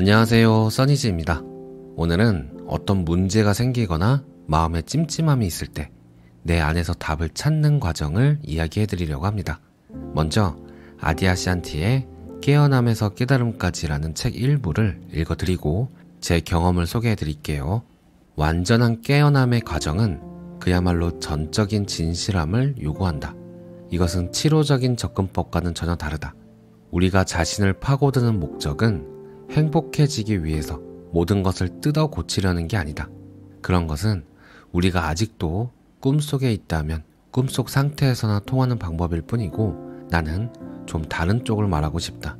안녕하세요. 써니지입니다. 오늘은 어떤 문제가 생기거나 마음에 찜찜함이 있을 때 내 안에서 답을 찾는 과정을 이야기해 드리려고 합니다. 먼저 아디아시안티의 깨어남에서 깨달음까지라는 책 일부를 읽어 드리고 제 경험을 소개해 드릴게요. 완전한 깨어남의 과정은 그야말로 전적인 진실함을 요구한다. 이것은 치료적인 접근법과는 전혀 다르다. 우리가 자신을 파고드는 목적은 행복해지기 위해서 모든 것을 뜯어 고치려는 게 아니다. 그런 것은 우리가 아직도 꿈속에 있다면 꿈속 상태에서나 통하는 방법일 뿐이고 나는 좀 다른 쪽을 말하고 싶다.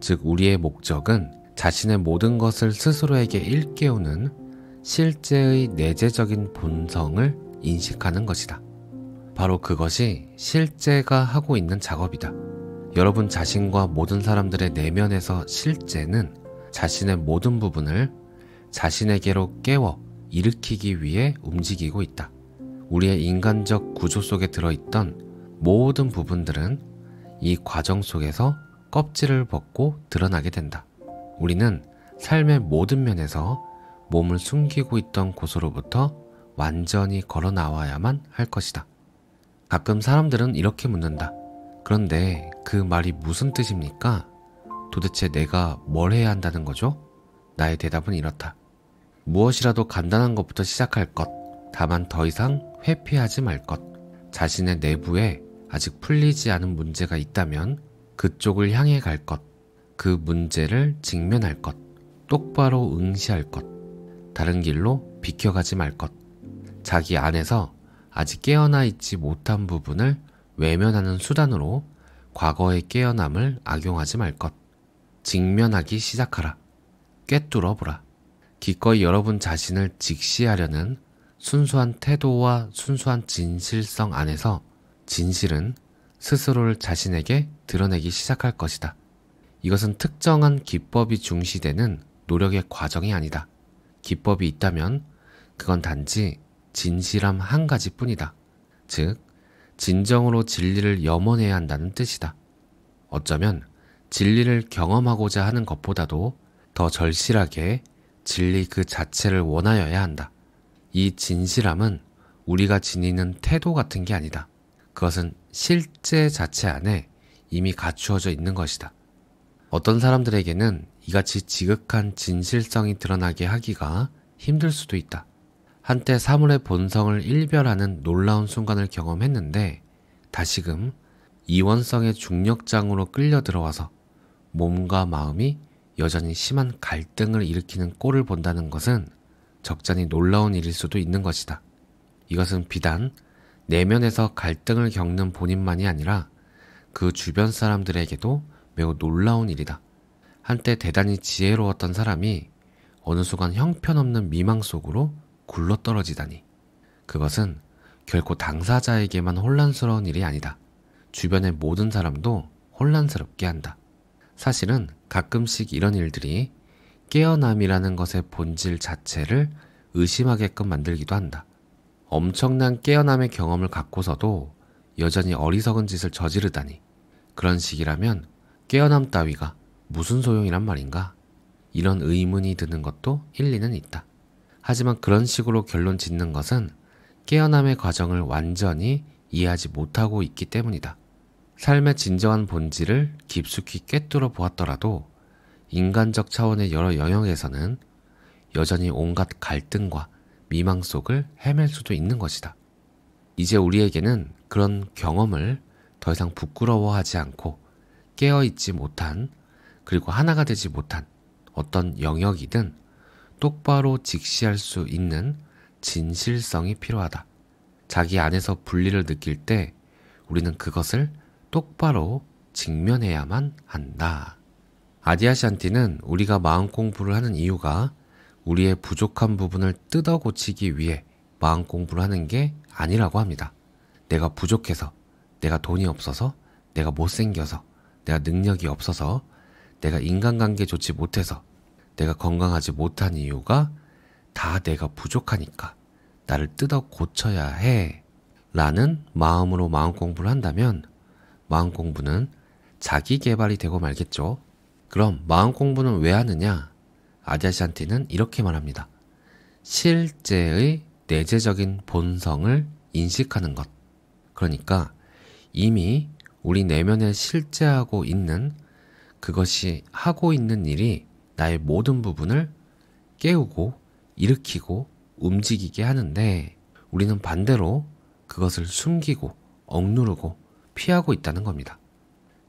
즉, 우리의 목적은 자신의 모든 것을 스스로에게 일깨우는 실제의 내재적인 본성을 인식하는 것이다. 바로 그것이 실제가 하고 있는 작업이다. 여러분 자신과 모든 사람들의 내면에서 실제는 자신의 모든 부분을 자신에게로 깨워 일으키기 위해 움직이고 있다. 우리의 인간적 구조 속에 들어있던 모든 부분들은 이 과정 속에서 껍질을 벗고 드러나게 된다. 우리는 삶의 모든 면에서 몸을 숨기고 있던 곳으로부터 완전히 걸어 나와야만 할 것이다. 가끔 사람들은 이렇게 묻는다. 그런데 그 말이 무슨 뜻입니까? 도대체 내가 뭘 해야 한다는 거죠? 나의 대답은 이렇다. 무엇이라도 간단한 것부터 시작할 것. 다만 더 이상 회피하지 말 것. 자신의 내부에 아직 풀리지 않은 문제가 있다면 그쪽을 향해 갈 것. 그 문제를 직면할 것. 똑바로 응시할 것. 다른 길로 비켜가지 말 것. 자기 안에서 아직 깨어나 있지 못한 부분을 외면하는 수단으로 과거의 깨어남을 악용하지 말 것. 직면하기 시작하라. 꿰뚫어 보라. 기꺼이 여러분 자신을 직시하려는 순수한 태도와 순수한 진실성 안에서 진실은 스스로를 자신에게 드러내기 시작할 것이다. 이것은 특정한 기법이 중시되는 노력의 과정이 아니다. 기법이 있다면 그건 단지 진실함 한 가지 뿐이다. 즉, 진정으로 진리를 염원해야 한다는 뜻이다. 어쩌면 진리를 경험하고자 하는 것보다도 더 절실하게 진리 그 자체를 원하여야 한다. 이 진실함은 우리가 지니는 태도 같은 게 아니다. 그것은 실제 자체 안에 이미 갖추어져 있는 것이다. 어떤 사람들에게는 이같이 지극한 진실성이 드러나게 하기가 힘들 수도 있다. 한때 사물의 본성을 일별하는 놀라운 순간을 경험했는데 다시금 이원성의 중력장으로 끌려 들어와서 몸과 마음이 여전히 심한 갈등을 일으키는 꼴을 본다는 것은 적잖이 놀라운 일일 수도 있는 것이다. 이것은 비단 내면에서 갈등을 겪는 본인만이 아니라 그 주변 사람들에게도 매우 놀라운 일이다. 한때 대단히 지혜로웠던 사람이 어느 순간 형편없는 미망 속으로 굴러떨어지다니. 그것은 결코 당사자에게만 혼란스러운 일이 아니다. 주변의 모든 사람도 혼란스럽게 한다. 사실은 가끔씩 이런 일들이 깨어남이라는 것의 본질 자체를 의심하게끔 만들기도 한다. 엄청난 깨어남의 경험을 갖고서도 여전히 어리석은 짓을 저지르다니. 그런 식이라면 깨어남 따위가 무슨 소용이란 말인가? 이런 의문이 드는 것도 일리는 있다. 하지만 그런 식으로 결론 짓는 것은 깨어남의 과정을 완전히 이해하지 못하고 있기 때문이다. 삶의 진정한 본질을 깊숙이 꿰뚫어 보았더라도 인간적 차원의 여러 영역에서는 여전히 온갖 갈등과 미망 속을 헤맬 수도 있는 것이다. 이제 우리에게는 그런 경험을 더 이상 부끄러워하지 않고 깨어있지 못한 그리고 하나가 되지 못한 어떤 영역이든 똑바로 직시할 수 있는 진실성이 필요하다. 자기 안에서 분리를 느낄 때 우리는 그것을 똑바로 직면해야만 한다. 아디아시안티는 우리가 마음 공부를 하는 이유가 우리의 부족한 부분을 뜯어 고치기 위해 마음 공부를 하는 게 아니라고 합니다. 내가 부족해서, 내가 돈이 없어서, 내가 못생겨서, 내가 능력이 없어서, 내가 인간관계 좋지 못해서, 내가 건강하지 못한 이유가 다 내가 부족하니까 나를 뜯어 고쳐야 해. 라는 마음으로 마음 공부를 한다면 마음 공부는 자기 개발이 되고 말겠죠. 그럼 마음 공부는 왜 하느냐? 아디아샨티는 이렇게 말합니다. 실제의 내재적인 본성을 인식하는 것. 그러니까 이미 우리 내면에 실제하고 있는 그것이 하고 있는 일이 나의 모든 부분을 깨우고 일으키고 움직이게 하는데 우리는 반대로 그것을 숨기고 억누르고 피하고 있다는 겁니다.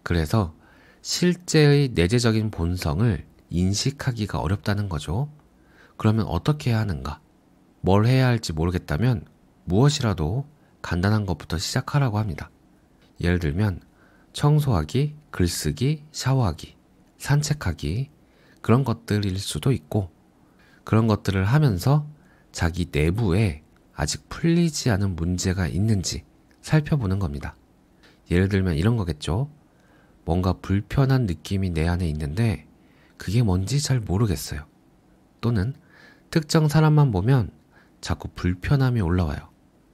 그래서 실제의 내재적인 본성을 인식하기가 어렵다는 거죠. 그러면 어떻게 해야 하는가? 뭘 해야 할지 모르겠다면 무엇이라도 간단한 것부터 시작하라고 합니다. 예를 들면 청소하기, 글쓰기, 샤워하기, 산책하기, 그런 것들일 수도 있고 그런 것들을 하면서 자기 내부에 아직 풀리지 않은 문제가 있는지 살펴보는 겁니다. 예를 들면 이런 거겠죠. 뭔가 불편한 느낌이 내 안에 있는데 그게 뭔지 잘 모르겠어요. 또는 특정 사람만 보면 자꾸 불편함이 올라와요.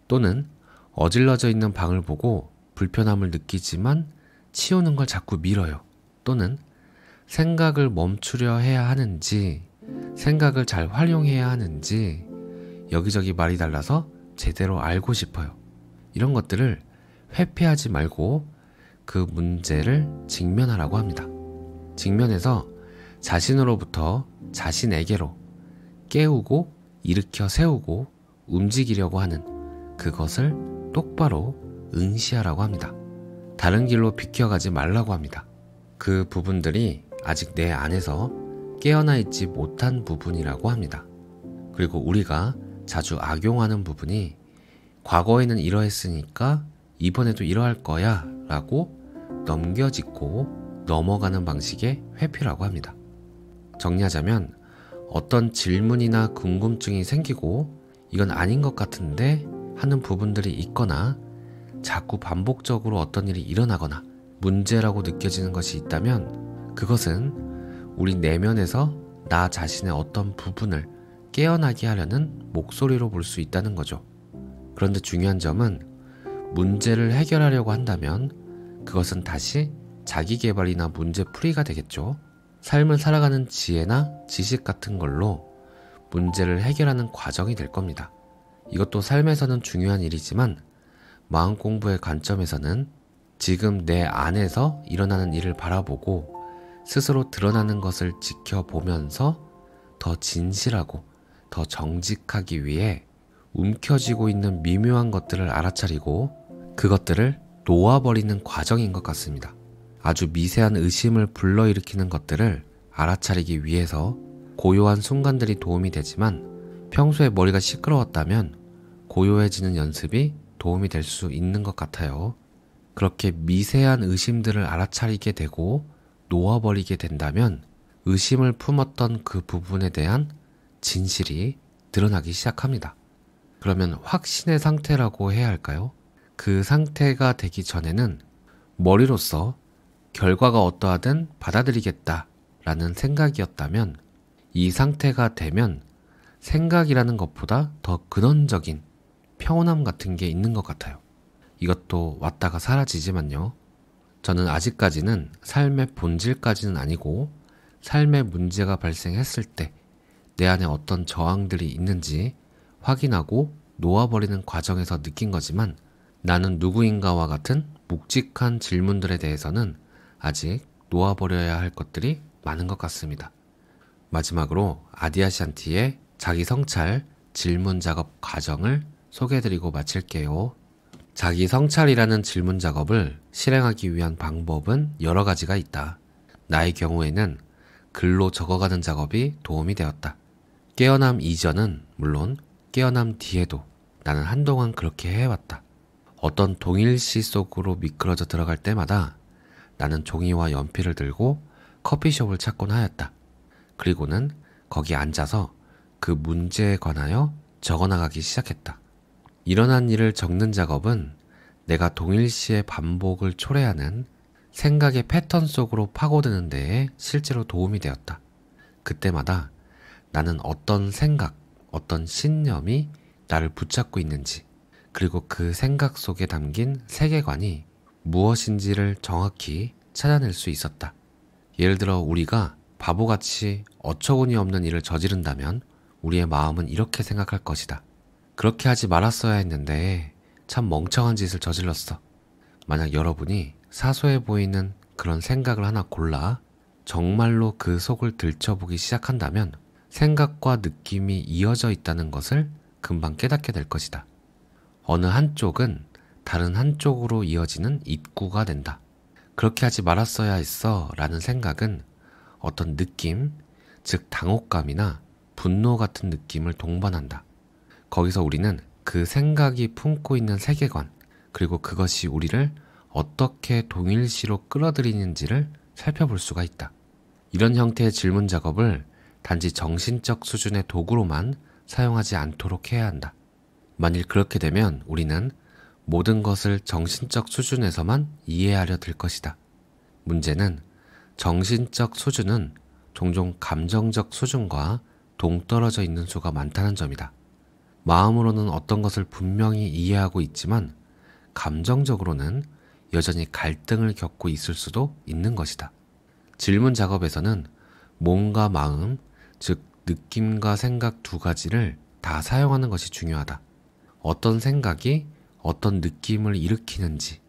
또는 어질러져 있는 방을 보고 불편함을 느끼지만 치우는 걸 자꾸 밀어요. 또는 생각을 멈추려 해야 하는지, 생각을 잘 활용해야 하는지, 여기저기 말이 달라서 제대로 알고 싶어요. 이런 것들을 회피하지 말고 그 문제를 직면하라고 합니다. 직면해서 자신으로부터 자신에게로 깨우고 일으켜 세우고 움직이려고 하는 그것을 똑바로 응시하라고 합니다. 다른 길로 비켜가지 말라고 합니다. 그 부분들이 아직 내 안에서 깨어나 있지 못한 부분이라고 합니다. 그리고 우리가 자주 악용하는 부분이 과거에는 이러했으니까 이번에도 이러할 거야 라고 넘겨짚고 넘어가는 방식의 회피라고 합니다. 정리하자면 어떤 질문이나 궁금증이 생기고 이건 아닌 것 같은데 하는 부분들이 있거나 자꾸 반복적으로 어떤 일이 일어나거나 문제라고 느껴지는 것이 있다면 그것은 우리 내면에서 나 자신의 어떤 부분을 깨어나게 하려는 목소리로 볼 수 있다는 거죠. 그런데 중요한 점은 문제를 해결하려고 한다면 그것은 다시 자기 개발이나 문제 풀이가 되겠죠. 삶을 살아가는 지혜나 지식 같은 걸로 문제를 해결하는 과정이 될 겁니다. 이것도 삶에서는 중요한 일이지만 마음 공부의 관점에서는 지금 내 안에서 일어나는 일을 바라보고 스스로 드러나는 것을 지켜보면서 더 진실하고 더 정직하기 위해 움켜쥐고 있는 미묘한 것들을 알아차리고 그것들을 놓아버리는 과정인 것 같습니다. 아주 미세한 의심을 불러일으키는 것들을 알아차리기 위해서 고요한 순간들이 도움이 되지만 평소에 머리가 시끄러웠다면 고요해지는 연습이 도움이 될 수 있는 것 같아요. 그렇게 미세한 의심들을 알아차리게 되고 놓아버리게 된다면 의심을 품었던 그 부분에 대한 진실이 드러나기 시작합니다. 그러면 확신의 상태라고 해야 할까요? 그 상태가 되기 전에는 머리로서 결과가 어떠하든 받아들이겠다라는 생각이었다면 이 상태가 되면 생각이라는 것보다 더 근원적인 평온함 같은 게 있는 것 같아요. 이것도 왔다가 사라지지만요. 저는 아직까지는 삶의 본질까지는 아니고 삶의 문제가 발생했을 때 내 안에 어떤 저항들이 있는지 확인하고 놓아버리는 과정에서 느낀 거지만 나는 누구인가와 같은 묵직한 질문들에 대해서는 아직 놓아버려야 할 것들이 많은 것 같습니다. 마지막으로 아디아시안티의 자기 성찰 질문 작업 과정을 소개해드리고 마칠게요. 자기 성찰이라는 질문 작업을 실행하기 위한 방법은 여러 가지가 있다. 나의 경우에는 글로 적어가는 작업이 도움이 되었다. 깨어남 이전은 물론 깨어남 뒤에도 나는 한동안 그렇게 해왔다. 어떤 동일시 속으로 미끄러져 들어갈 때마다 나는 종이와 연필을 들고 커피숍을 찾곤 하였다. 그리고는 거기 앉아서 그 문제에 관하여 적어나가기 시작했다. 일어난 일을 적는 작업은 내가 동일시의 반복을 초래하는 생각의 패턴 속으로 파고드는 데에 실제로 도움이 되었다. 그때마다 나는 어떤 생각, 어떤 신념이 나를 붙잡고 있는지, 그리고 그 생각 속에 담긴 세계관이 무엇인지를 정확히 찾아낼 수 있었다. 예를 들어 우리가 바보같이 어처구니 없는 일을 저지른다면 우리의 마음은 이렇게 생각할 것이다. 그렇게 하지 말았어야 했는데 참 멍청한 짓을 저질렀어. 만약 여러분이 사소해 보이는 그런 생각을 하나 골라 정말로 그 속을 들춰보기 시작한다면 생각과 느낌이 이어져 있다는 것을 금방 깨닫게 될 것이다. 어느 한쪽은 다른 한쪽으로 이어지는 입구가 된다. 그렇게 하지 말았어야 했어 라는 생각은 어떤 느낌, 즉 당혹감이나 분노 같은 느낌을 동반한다. 거기서 우리는 그 생각이 품고 있는 세계관, 그리고 그것이 우리를 어떻게 동일시로 끌어들이는지를 살펴볼 수가 있다. 이런 형태의 질문 작업을 단지 정신적 수준의 도구로만 사용하지 않도록 해야 한다. 만일 그렇게 되면 우리는 모든 것을 정신적 수준에서만 이해하려 들 것이다. 문제는 정신적 수준은 종종 감정적 수준과 동떨어져 있는 수가 많다는 점이다. 마음으로는 어떤 것을 분명히 이해하고 있지만 감정적으로는 여전히 갈등을 겪고 있을 수도 있는 것이다. 질문 작업에서는 몸과 마음, 즉 느낌과 생각 두 가지를 다 사용하는 것이 중요하다. 어떤 생각이 어떤 느낌을 일으키는지,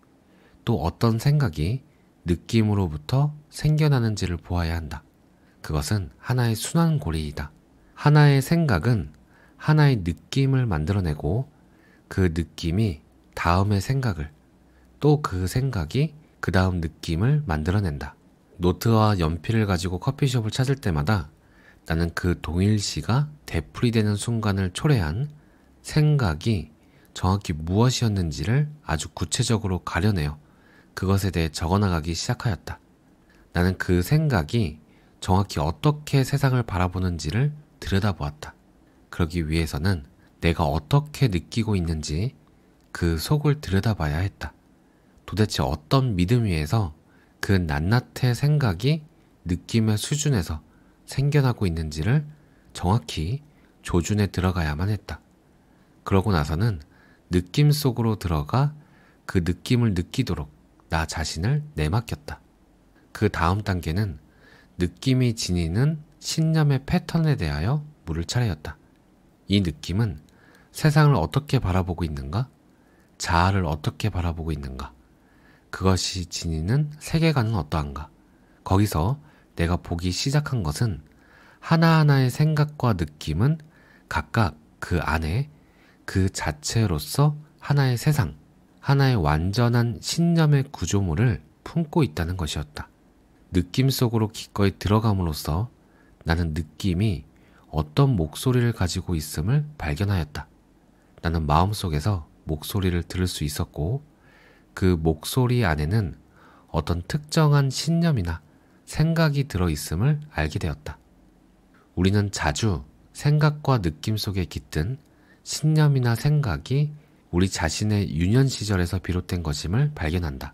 또 어떤 생각이 느낌으로부터 생겨나는지를 보아야 한다. 그것은 하나의 순환고리이다. 하나의 생각은 하나의 느낌을 만들어내고 그 느낌이 다음의 생각을 또 그 생각이 그 다음 느낌을 만들어낸다. 노트와 연필을 가지고 커피숍을 찾을 때마다 나는 그 동일시가 되풀이되는 순간을 초래한 생각이 정확히 무엇이었는지를 아주 구체적으로 가려내어 그것에 대해 적어나가기 시작하였다. 나는 그 생각이 정확히 어떻게 세상을 바라보는지를 들여다보았다. 그러기 위해서는 내가 어떻게 느끼고 있는지 그 속을 들여다봐야 했다. 도대체 어떤 믿음 위에서 그 낱낱의 생각이 느낌의 수준에서 생겨나고 있는지를 정확히 조준에 들어가야만 했다. 그러고 나서는 느낌 속으로 들어가 그 느낌을 느끼도록 나 자신을 내맡겼다. 그 다음 단계는 느낌이 지니는 신념의 패턴에 대하여 물을 차려였다 이 느낌은 세상을 어떻게 바라보고 있는가? 자아를 어떻게 바라보고 있는가? 그것이 지니는 세계관은 어떠한가? 거기서 내가 보기 시작한 것은 하나하나의 생각과 느낌은 각각 그 안에 그 자체로서 하나의 세상, 하나의 완전한 신념의 구조물을 품고 있다는 것이었다. 느낌 속으로 기꺼이 들어감으로써 나는 느낌이 어떤 목소리를 가지고 있음을 발견하였다. 나는 마음속에서 목소리를 들을 수 있었고 그 목소리 안에는 어떤 특정한 신념이나 생각이 들어 있음을 알게 되었다. 우리는 자주 생각과 느낌 속에 깃든 신념이나 생각이 우리 자신의 유년 시절에서 비롯된 것임을 발견한다.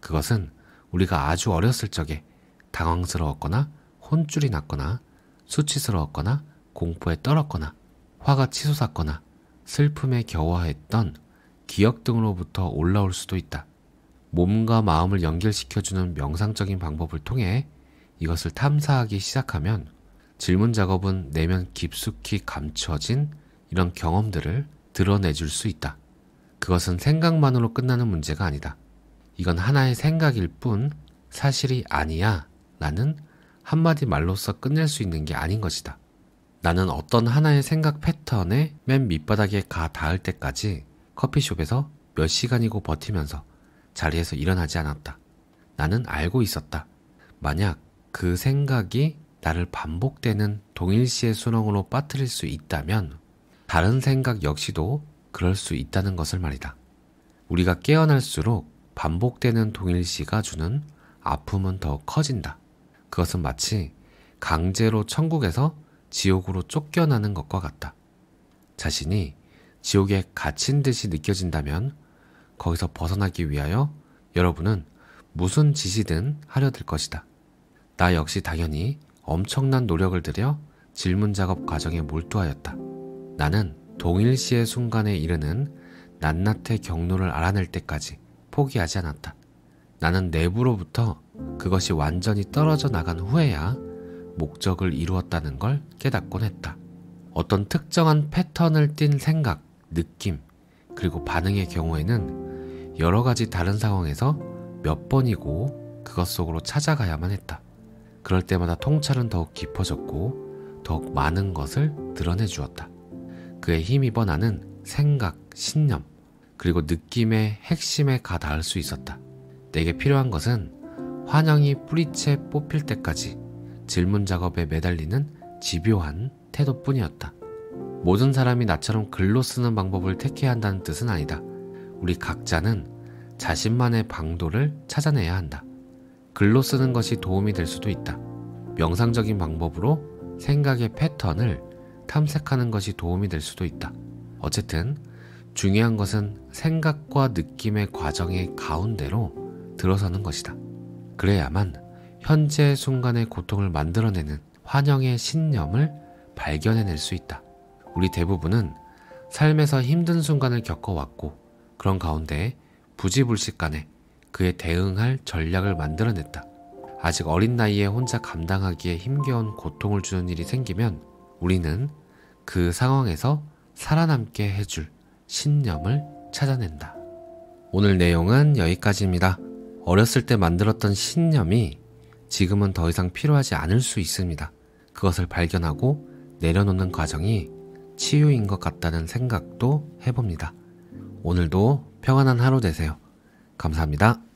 그것은 우리가 아주 어렸을 적에 당황스러웠거나 혼쭐이 났거나 수치스러웠거나 공포에 떨었거나 화가 치솟았거나 슬픔에 겨워했던 기억 등으로부터 올라올 수도 있다. 몸과 마음을 연결시켜주는 명상적인 방법을 통해 이것을 탐사하기 시작하면 질문 작업은 내면 깊숙이 감춰진 이런 경험들을 드러내줄 수 있다. 그것은 생각만으로 끝나는 문제가 아니다. 이건 하나의 생각일 뿐 사실이 아니야 라는 한마디 말로써 끝낼 수 있는 게 아닌 것이다. 나는 어떤 하나의 생각 패턴에 맨 밑바닥에 가 닿을 때까지 커피숍에서 몇 시간이고 버티면서 자리에서 일어나지 않았다. 나는 알고 있었다. 만약 그 생각이 나를 반복되는 동일시의 수렁으로 빠뜨릴 수 있다면 다른 생각 역시도 그럴 수 있다는 것을 말이다. 우리가 깨어날수록 반복되는 동일시가 주는 아픔은 더 커진다. 그것은 마치 강제로 천국에서 지옥으로 쫓겨나는 것과 같다. 자신이 지옥에 갇힌 듯이 느껴진다면 거기서 벗어나기 위하여 여러분은 무슨 짓이든 하려 들 것이다. 나 역시 당연히 엄청난 노력을 들여 질문 작업 과정에 몰두하였다. 나는 동일시의 순간에 이르는 낱낱의 경로를 알아낼 때까지 포기하지 않았다. 나는 내부로부터 그것이 완전히 떨어져 나간 후에야 목적을 이루었다는 걸 깨닫곤 했다. 어떤 특정한 패턴을 띤 생각, 느낌, 그리고 반응의 경우에는 여러 가지 다른 상황에서 몇 번이고 그것 속으로 찾아가야만 했다. 그럴 때마다 통찰은 더욱 깊어졌고 더욱 많은 것을 드러내 주었다. 그에 힘입어 나는 생각, 신념, 그리고 느낌의 핵심에 가닿을 수 있었다. 내게 필요한 것은 환영이 뿌리채 뽑힐 때까지 질문 작업에 매달리는 집요한 태도뿐이었다. 모든 사람이 나처럼 글로 쓰는 방법을 택해야 한다는 뜻은 아니다. 우리 각자는 자신만의 방도를 찾아내야 한다. 글로 쓰는 것이 도움이 될 수도 있다. 명상적인 방법으로 생각의 패턴을 탐색하는 것이 도움이 될 수도 있다. 어쨌든 중요한 것은 생각과 느낌의 과정의 가운데로 들어서는 것이다. 그래야만 현재 순간의 고통을 만들어내는 환영의 신념을 발견해낼 수 있다. 우리 대부분은 삶에서 힘든 순간을 겪어왔고 그런 가운데 부지불식간에 그에 대응할 전략을 만들어냈다. 아직 어린 나이에 혼자 감당하기에 힘겨운 고통을 주는 일이 생기면 우리는 그 상황에서 살아남게 해줄 신념을 찾아낸다. 오늘 내용은 여기까지입니다. 어렸을 때 만들었던 신념이 지금은 더 이상 필요하지 않을 수 있습니다. 그것을 발견하고 내려놓는 과정이 치유인 것 같다는 생각도 해봅니다. 오늘도 평안한 하루 되세요. 감사합니다.